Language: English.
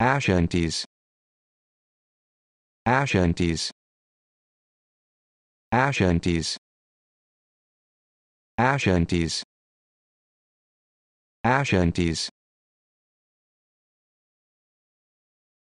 Ashantis Ashantis Ashantis Ashantis Ashantis